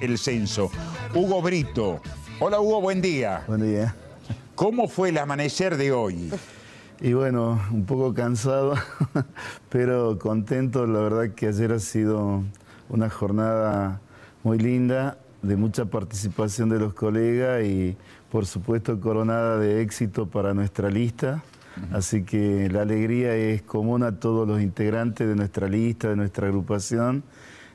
el censo. Hugo Brito. Hola Hugo, buen día. Buen día. ¿Cómo fue el amanecer de hoy? Y bueno, un poco cansado, pero contento. La verdad que ayer ha sido una jornada muy linda, de mucha participación de los colegas y por supuesto coronada de éxito para nuestra lista. Así que la alegría es común a todos los integrantes de nuestra lista, de nuestra agrupación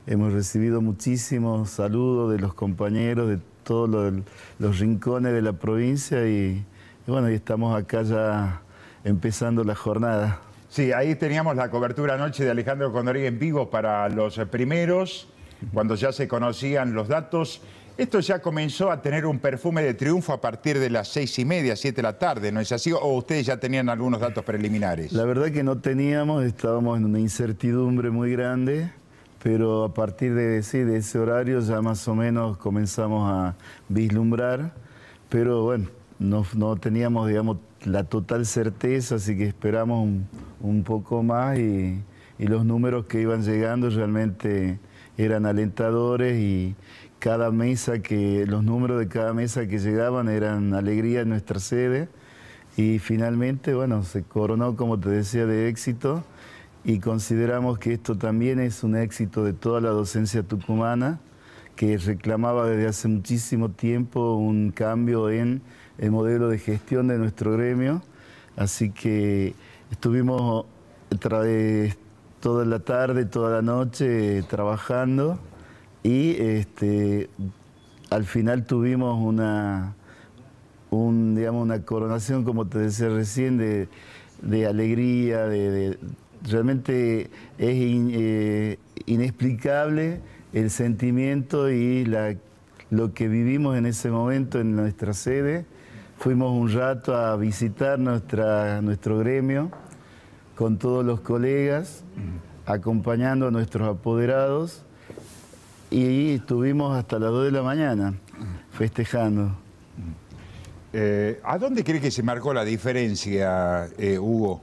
Hemos recibido muchísimos saludos de los compañeros de todos los, rincones de la provincia y, bueno, y estamos acá ya empezando la jornada. Sí, ahí teníamos la cobertura anoche de Alejandro Condorí en vivo para los primeros, cuando ya se conocían los datos. Esto ya comenzó a tener un perfume de triunfo a partir de las seis y media, siete de la tarde, ¿no es así? ¿O ustedes ya tenían algunos datos preliminares? La verdad que no teníamos, estábamos en una incertidumbre muy grande pero a partir de, de ese horario ya más o menos comenzamos a vislumbrar, pero bueno, no, teníamos, digamos, la total certeza, así que esperamos un, poco más y, y, los números que iban llegando realmente eran alentadores y cada mesa que, los números de cada mesa que llegaban eran alegría en nuestra sede y finalmente, bueno, se coronó, como te decía, de éxito y consideramos que esto también es un éxito de toda la docencia tucumana, que reclamaba desde hace muchísimo tiempo un cambio en el modelo de gestión de nuestro gremio. Así que estuvimos eh, toda la tarde, toda la noche eh, trabajando y este, al final tuvimos una, un, digamos, una coronación, como te decía recién, de, alegría, de realmente es eh, inexplicable el sentimiento y lo que vivimos en ese momento en nuestra sede. Fuimos un rato a visitar nuestra, nuestro gremio con todos los colegas, acompañando a nuestros apoderados y estuvimos hasta las 2 de la mañana festejando. Eh, ¿A dónde cree que se marcó la diferencia, eh, Hugo?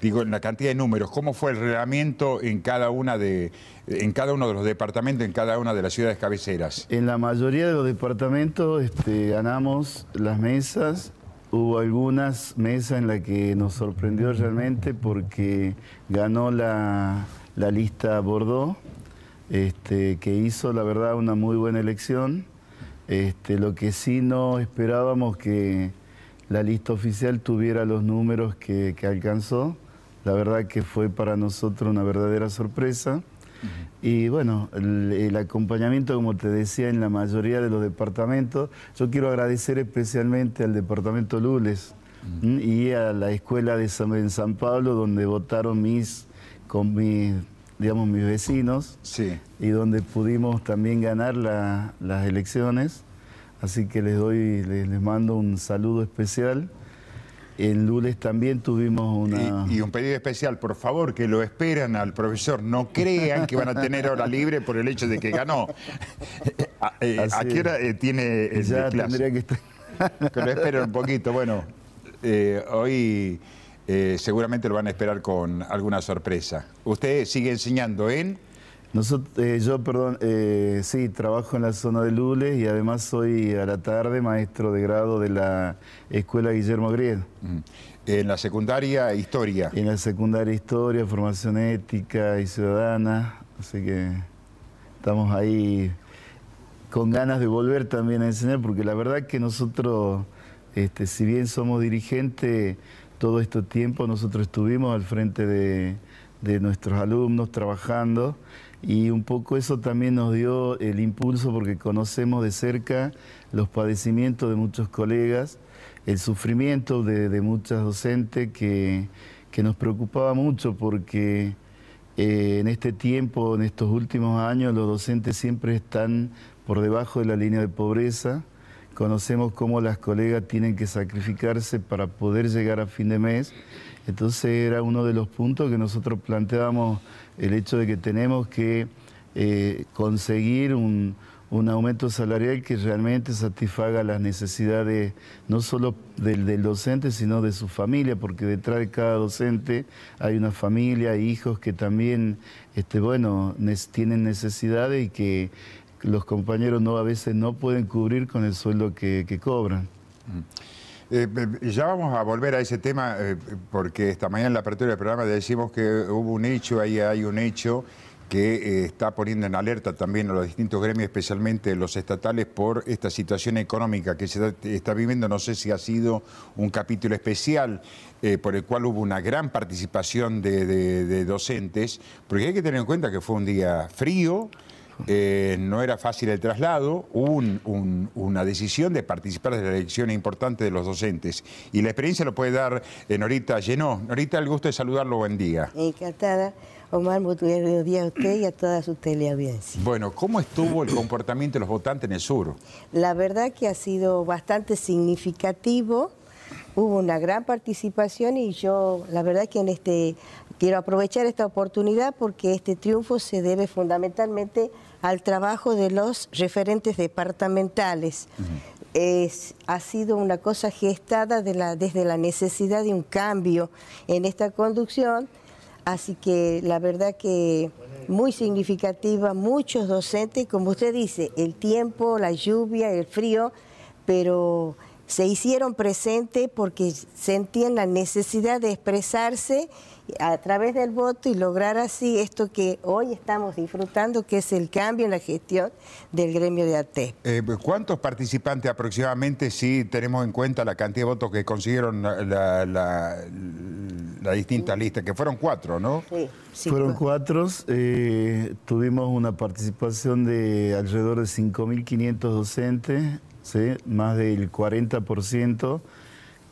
digo, en la cantidad de números, cómo fue el reglamento en cada una de en cada uno de los departamentos, en cada una de las ciudades cabeceras. En la mayoría de los departamentos este, ganamos las mesas. Hubo algunas mesas en las que nos sorprendió realmente porque ganó la, lista Bordeaux, este, que hizo, la verdad, una muy buena elección. Este, lo que sí no esperábamos que la lista oficial tuviera los números que alcanzó. La verdad que fue para nosotros una verdadera sorpresa. Y bueno, el, acompañamiento, como te decía, en la mayoría de los departamentos. Yo quiero agradecer especialmente al departamento Lules y a la escuela de San, en San Pablo, donde votaron mis, con mis, digamos, mis vecinos sí. y donde pudimos también ganar las elecciones. Así que les doy, les mando un saludo especial. En lunes también tuvimos una... Y, un pedido especial, por favor, que lo esperan al profesor. No crean que van a tener hora libre por el hecho de que ganó. Ah, eh, ¿A, qué hora eh, tiene ya Tendría que, estar... que lo esperen un poquito. Bueno, eh, hoy seguramente lo van a esperar con alguna sorpresa. Usted sigue enseñando en... Nosotros, eh, yo, perdón, eh, sí, trabajo en la zona de Lules y además soy a la tarde maestro de grado de la Escuela Guillermo Griez. En la secundaria, historia. En la secundaria, historia, formación ética y ciudadana. Así que estamos ahí con ganas de volver también a enseñar, porque la verdad que nosotros, este, si bien somos dirigentes, todo este tiempo nosotros estuvimos al frente de, de nuestros alumnos trabajando y un poco eso también nos dio el impulso porque conocemos de cerca los padecimientos de muchos colegas, el sufrimiento de, de muchas docentes que, que, nos preocupaba mucho porque eh, en este tiempo, en estos últimos años, los docentes siempre están por debajo de la línea de pobreza. Conocemos cómo las colegas tienen que sacrificarse para poder llegar a fin de mes entonces era uno de los puntos que nosotros planteábamos el hecho de que tenemos que eh, conseguir un, aumento salarial que realmente satisfaga las necesidades no solo del, docente, sino de su familia, porque detrás de cada docente hay una familia, hijos que también este, bueno, tienen necesidades y que los compañeros no, a veces no pueden cubrir con el sueldo que, cobran. Mm. Eh, ya vamos a volver a ese tema, eh, porque esta mañana en la apertura del programa decimos que hubo un hecho, ahí hay un hecho que eh, está poniendo en alerta también a los distintos gremios, especialmente los estatales, por esta situación económica que se está, viviendo. No sé si ha sido un capítulo especial por el cual hubo una gran participación de, docentes, porque hay que tener en cuenta que fue un día frío, eh, no era fácil el traslado, hubo una decisión de participar de la elección importante de los docentes. Y la experiencia lo puede dar eh, Norita Llenó. Norita, el gusto de saludarlo, buen día. Encantada. Omar, muy buenos días a usted y a toda su teleaudiencia. Bueno, ¿cómo estuvo el comportamiento de los votantes en el sur? La verdad que ha sido bastante significativo. Hubo una gran participación y yo, la verdad que en este Quiero aprovechar esta oportunidad porque este triunfo se debe fundamentalmente al trabajo de los referentes departamentales. ha sido una cosa gestada desde la necesidad de un cambio en esta conducción, así que la verdad que muy significativa, muchos docentes, como usted dice, el tiempo, la lluvia, el frío, pero se hicieron presentes porque sentían la necesidad de expresarse a través del voto y lograr así esto que hoy estamos disfrutando, que es el cambio en la gestión del gremio de AT. Eh, pues, ¿Cuántos participantes aproximadamente, si tenemos en cuenta la cantidad de votos que consiguieron la, distinta lista, que fueron cuatro, ¿no? Sí. fueron cuatro. Eh, tuvimos una participación de alrededor de 5.500 docentes, más del 40%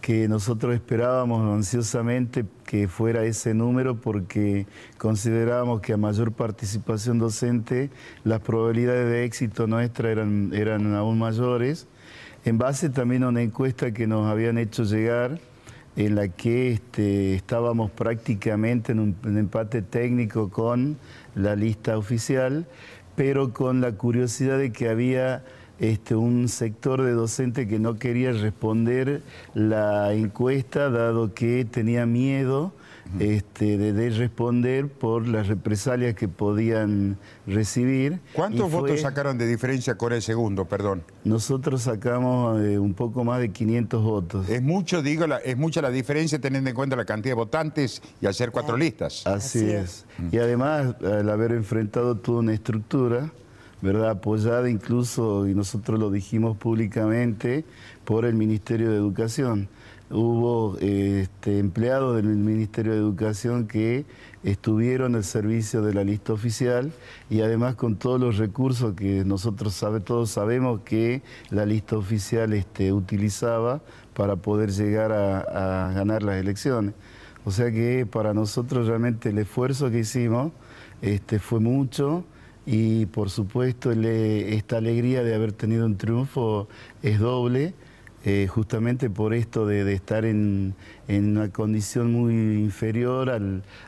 que nosotros esperábamos ansiosamente que fuera ese número porque considerábamos que a mayor participación docente las probabilidades de éxito nuestra eran, eran aún mayores, en base también a una encuesta que nos habían hecho llegar en la que este, estábamos prácticamente en un empate técnico con la lista oficial, pero con la curiosidad de que había este, un sector de docente que no quería responder la encuesta, dado que tenía miedo este, de, responder por las represalias que podían recibir. ¿Cuántos votos sacaron de diferencia con el segundo, perdón? Nosotros sacamos eh, un poco más de 500 votos. Es mucho, digo, es mucha la diferencia teniendo en cuenta la cantidad de votantes y hacer cuatro ah, listas. Así, es. Y además, al haber enfrentado toda una estructura apoyada incluso, y nosotros lo dijimos públicamente, por el Ministerio de Educación. Hubo este, empleados del Ministerio de Educación que estuvieron al servicio de la lista oficial y además con todos los recursos que nosotros todos sabemos que la lista oficial este, utilizaba para poder llegar a, ganar las elecciones. O sea que para nosotros realmente el esfuerzo que hicimos este, fue mucho y por supuesto esta alegría de haber tenido un triunfo es doble, eh, justamente por esto de, estar en, en, una condición muy inferior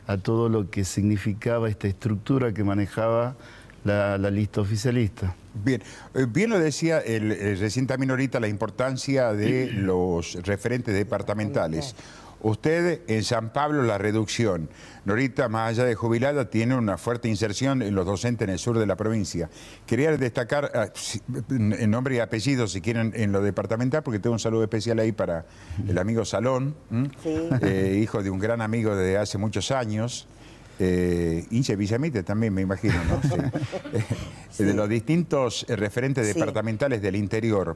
a todo lo que significaba esta estructura que manejaba la, lista oficialista. Bien, eh, bien lo decía el, reciente recién ahorita la importancia de los referentes departamentales. Usted en San Pablo, la reducción. Norita, más allá de jubilada, tiene una fuerte inserción en los docentes en el sur de la provincia. Quería destacar ah, en nombre y apellido, si quieren, en lo departamental, porque tengo un saludo especial ahí para el amigo Salón, eh, hijo de un gran amigo de hace muchos años eh, Villamite también, me imagino, eh, De los distintos eh, referentes departamentales del interior.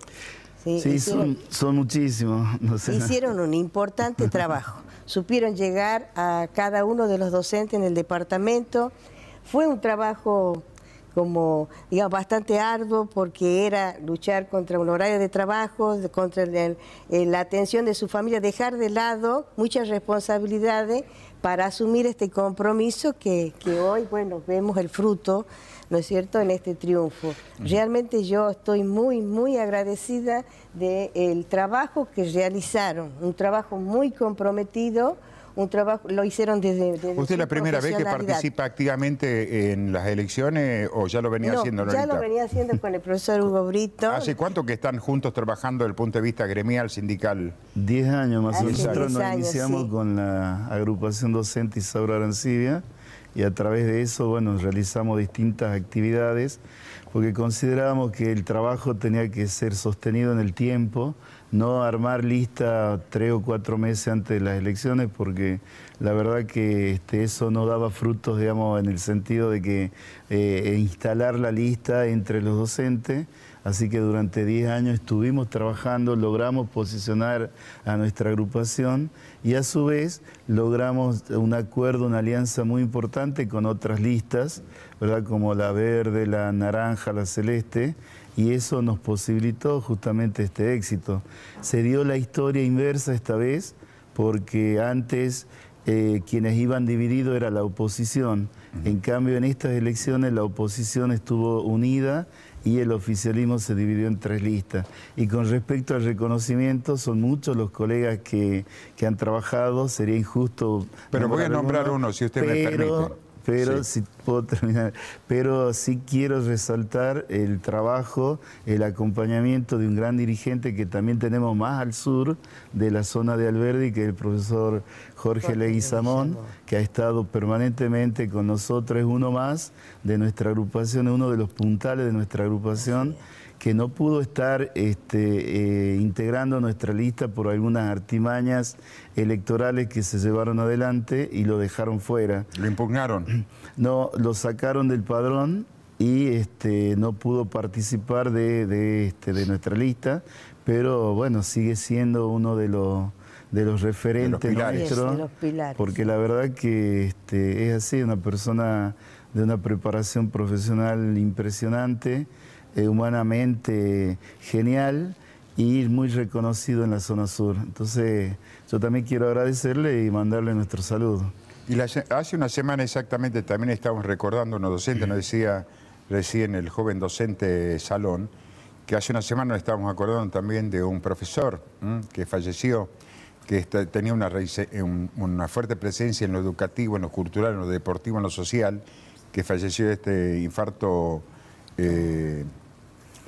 Sí, son, muchísimos. No sé. Hicieron un importante trabajo. Supieron llegar a cada uno de los docentes en el departamento. Fue un trabajo como, digamos, bastante arduo porque era luchar contra un horario de trabajo, contra la atención de su familia, dejar de lado muchas responsabilidades para asumir este compromiso que, hoy, bueno, vemos el fruto, ¿no es cierto?, en este triunfo. Realmente yo estoy muy, muy agradecida del trabajo que realizaron, un trabajo muy comprometido un trabajo, lo hicieron desde... ¿Usted es la primera vez que participa activamente en las elecciones o ya lo venía haciendo? No, ya lo venía haciendo con el profesor Hugo Brito. ¿Hace cuánto que están juntos trabajando desde el punto de vista gremial, sindical? Diez años más o menos. Nosotros nos iniciamos con la agrupación docente Isaura Arancibia y a través de eso, bueno, realizamos distintas actividades porque considerábamos que el trabajo tenía que ser sostenido en el tiempo, no armar lista tres o cuatro meses antes de las elecciones, porque la verdad que este, eso no daba frutos, digamos, en el sentido de que eh, instalar la lista entre los docentes Así que durante 10 años estuvimos trabajando, logramos posicionar a nuestra agrupación y a su vez logramos un acuerdo, una alianza muy importante con otras listas, ¿verdad? como la verde, la naranja, la celeste, y eso nos posibilitó justamente este éxito. Se dio la historia inversa esta vez porque antes eh, quienes iban divididos era la oposición. En cambio, en estas elecciones la oposición estuvo unida y el oficialismo se dividió en tres listas. Y con respecto al reconocimiento, son muchos los colegas que, han trabajado, sería injusto... Pero voy a nombrar uno, si usted me permite pero sí. si puedo terminar, pero sí quiero resaltar el trabajo, el acompañamiento de un gran dirigente que también tenemos más al sur de la zona de Alberdi, que es el profesor Jorge, Leguizamón, que ha estado permanentemente con nosotros, es uno más de nuestra agrupación, es uno de los puntales de nuestra agrupación que no pudo estar este, eh, integrando nuestra lista por algunas artimañas electorales que se llevaron adelante y lo dejaron fuera. ¿Lo impugnaron? No, lo sacaron del padrón y este, no pudo participar este, de, nuestra lista, pero bueno, sigue siendo uno de los de los referentes los nuestros, pilares. porque la verdad que es así, una persona de una preparación profesional impresionante, eh, humanamente genial y muy reconocido en la zona sur. Entonces, yo también quiero agradecerle y mandarle nuestro saludo. Y hace una semana exactamente también estábamos recordando a unos docentes, nos decía recién el joven docente Salón, que hace una semana nos estábamos acordando también de un profesor que falleció, que tenía una, eh, una fuerte presencia en lo educativo, en lo cultural, en lo deportivo, en lo social, que falleció de este infarto. Eh,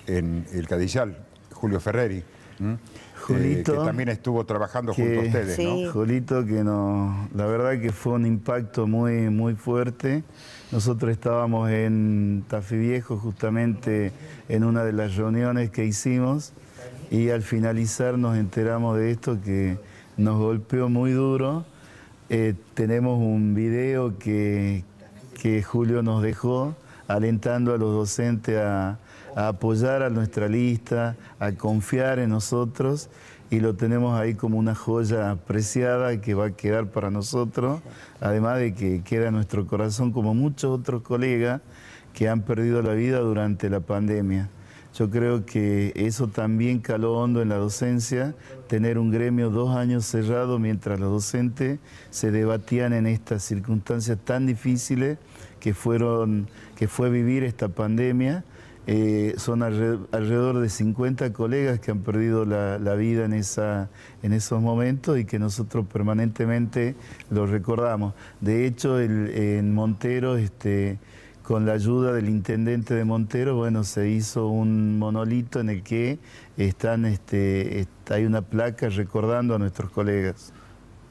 en el Cadillal, Julio Ferreri. Eh, Julito, que también estuvo trabajando junto ustedes, Julito, que no, la verdad que fue un impacto muy, muy fuerte. Nosotros estábamos en Tafí Viejo justamente en una de las reuniones que hicimos y al finalizar nos enteramos de esto que nos golpeó muy duro. Eh, tenemos un video que, que Julio nos dejó alentando a los docentes a, a apoyar a nuestra lista, a confiar en nosotros y lo tenemos ahí como una joya preciada que va a quedar para nosotros, además de que queda en nuestro corazón como muchos otros colegas que han perdido la vida durante la pandemia. Yo creo que eso también caló hondo en la docencia, tener un gremio dos años cerrado mientras los docentes se debatían en estas circunstancias tan difíciles que, fueron, que fue vivir esta pandemia eh, son alrededor de 50 colegas que han perdido la, vida en, esa, en esos momentos y que nosotros permanentemente los recordamos. De hecho, en Montero, este, con la ayuda del intendente de Montero, bueno, se hizo un monolito en el que están, este, hay una placa recordando a nuestros colegas.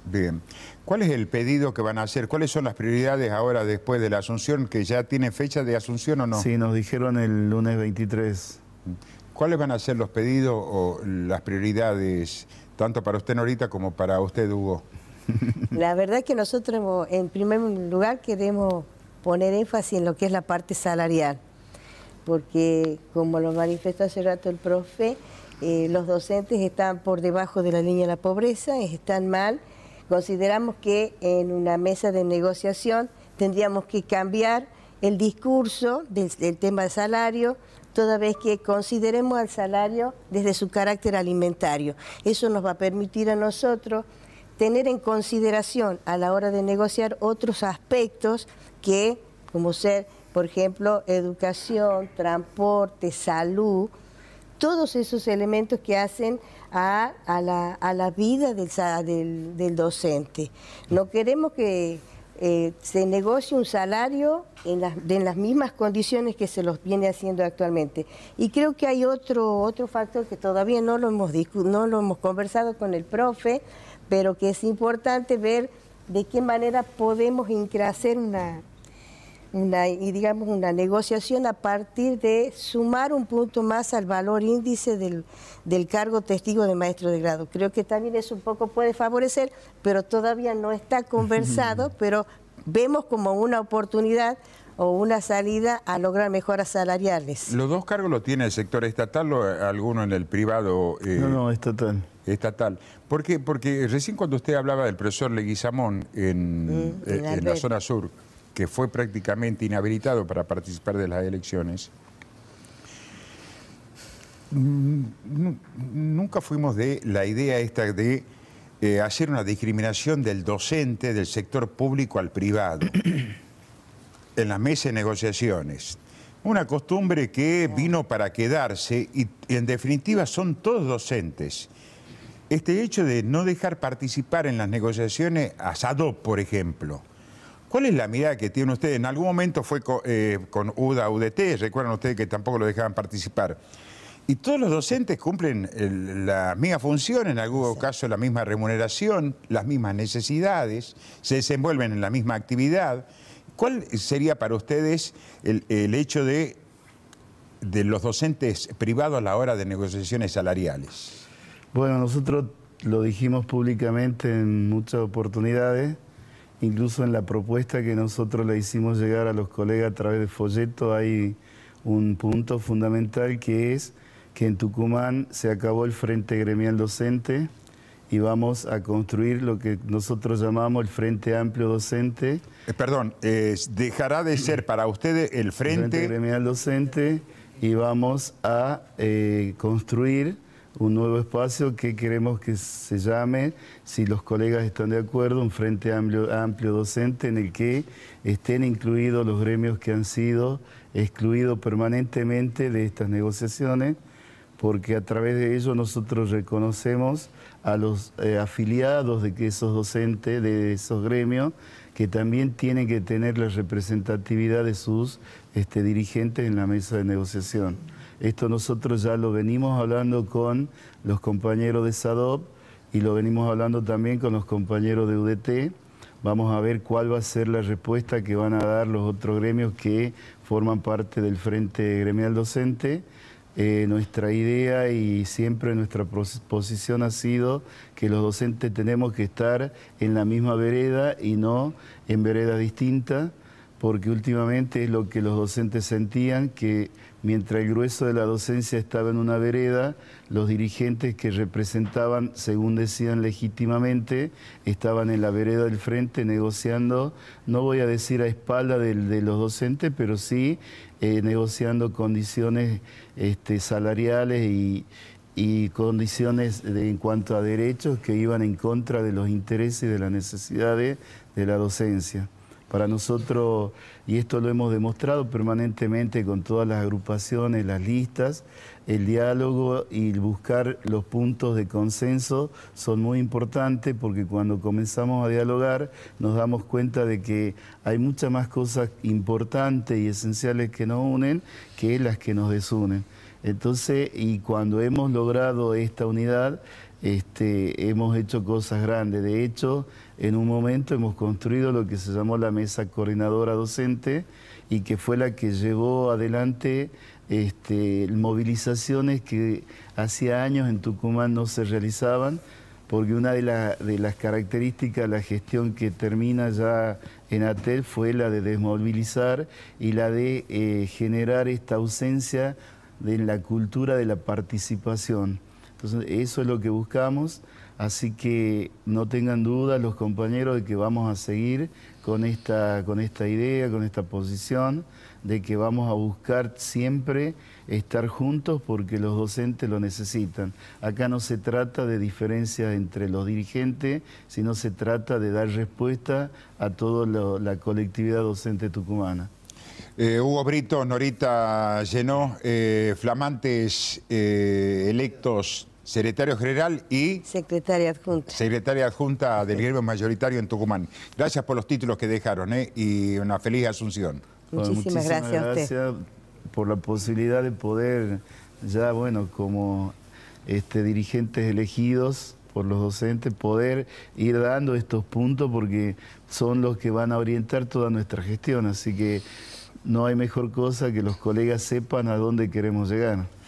Bien. ¿Cuál es el pedido que van a hacer? ¿Cuáles son las prioridades ahora después de la asunción, que ya tiene fecha de asunción o no? Sí, nos dijeron el lunes 23. ¿Cuáles van a ser los pedidos o las prioridades, tanto para usted Norita como para usted Hugo? La verdad es que nosotros en primer lugar queremos poner énfasis en lo que es la parte salarial, porque como lo manifestó hace rato el profe, eh, los docentes están por debajo de la línea de la pobreza, están mal Consideramos que en una mesa de negociación tendríamos que cambiar el discurso del, tema del salario, toda vez que consideremos al salario desde su carácter alimentario. Eso nos va a permitir a nosotros tener en consideración a la hora de negociar otros aspectos que, como ser, por ejemplo, educación, transporte, salud, todos esos elementos que hacen a, la, vida del, del, docente. No queremos que eh, se negocie un salario en las, mismas condiciones que se los viene haciendo actualmente. Y creo que hay otro, otro factor que todavía no lo, hemos no lo hemos conversado con el profe, pero que es importante ver de qué manera podemos incrementar una, y digamos una negociación a partir de sumar un punto más al valor índice del, del, cargo testigo de maestro de grado. Creo que también eso un poco puede favorecer, pero todavía no está conversado, pero vemos como una oportunidad o una salida a lograr mejoras salariales. ¿Los dos cargos lo tiene el sector estatal o alguno en el privado? Eh, no, no, estatal estatal. Porque recién cuando usted hablaba del profesor Leguizamón en mm, eh, la zona sur, que fue prácticamente inhabilitado para participar de las elecciones, mm, nunca fuimos de la idea esta de eh, hacer una discriminación del docente del sector público al privado en las mesas de negociaciones. Una costumbre que vino para quedarse y en definitiva son todos docentes. Este hecho de no dejar participar en las negociaciones a por ejemplo, ¿Cuál es la mirada que tiene usted? En algún momento fue eh, con, UDA, UDT, recuerdan ustedes que tampoco lo dejaban participar. Y todos los docentes cumplen la misma función, en algún caso la misma remuneración, las mismas necesidades, se desenvuelven en la misma actividad. ¿Cuál sería para ustedes el, hecho de, de los docentes privados a la hora de negociaciones salariales? Bueno, nosotros lo dijimos públicamente en muchas oportunidades incluso en la propuesta que nosotros le hicimos llegar a los colegas a través de folleto hay un punto fundamental que es que en Tucumán se acabó el Frente Gremial Docente y vamos a construir lo que nosotros llamamos el Frente Amplio Docente. Eh, perdón, eh, dejará de ser para ustedes el Frente... Gremial Docente y vamos a eh, construir un nuevo espacio que queremos que se llame, si los colegas están de acuerdo, un Frente Amplio, Docente en el que estén incluidos los gremios que han sido excluidos permanentemente de estas negociaciones, porque a través de ello nosotros reconocemos a los eh, afiliados de que esos docentes, de esos gremios, que también tienen que tener la representatividad de sus este, dirigentes en la mesa de negociación. Esto nosotros ya lo venimos hablando con los compañeros de SADOP y lo venimos hablando también con los compañeros de UDT. Vamos a ver cuál va a ser la respuesta que van a dar los otros gremios que forman parte del Frente Gremial Docente. Eh, nuestra idea y siempre nuestra posición ha sido que los docentes tenemos que estar en la misma vereda y no en veredas distintas, porque últimamente es lo que los docentes sentían, que Mientras el grueso de la docencia estaba en una vereda, los dirigentes que representaban, según decían legítimamente, estaban en la vereda del frente negociando, no voy a decir a espalda de, los docentes, pero sí eh, negociando condiciones este, salariales y, condiciones en cuanto a derechos que iban en contra de los intereses y de las necesidades de la docencia. Para nosotros, y esto lo hemos demostrado permanentemente con todas las agrupaciones, las listas, el diálogo y buscar los puntos de consenso son muy importantes porque cuando comenzamos a dialogar nos damos cuenta de que hay muchas más cosas importantes y esenciales que nos unen que las que nos desunen. Entonces, y cuando hemos logrado esta unidad, este, hemos hecho cosas grandes. De hecho, en un momento hemos construido lo que se llamó la mesa coordinadora docente y que fue la que llevó adelante este, movilizaciones que hacía años en Tucumán no se realizaban, porque una de, las características de la gestión que termina ya en ATEL fue la de desmovilizar y la de eh, generar esta ausencia de la cultura de la participación. Entonces, eso es lo que buscamos. Así que no tengan dudas los compañeros de que vamos a seguir con esta, idea, con esta posición, de que vamos a buscar siempre estar juntos porque los docentes lo necesitan. Acá no se trata de diferencias entre los dirigentes, sino se trata de dar respuesta a toda la colectividad docente tucumana. Eh, Hugo Brito, Norita Llenó, eh, flamantes eh, electos secretario general y... Secretaria adjunta. Secretaria adjunta del gremio mayoritario en Tucumán. Gracias por los títulos que dejaron ¿eh? y una feliz asunción. Muchísimas, gracias, gracias por la posibilidad de poder, ya bueno, como este, dirigentes elegidos por los docentes, poder ir dando estos puntos porque son los que van a orientar toda nuestra gestión. Así que no hay mejor cosa que los colegas sepan a dónde queremos llegar.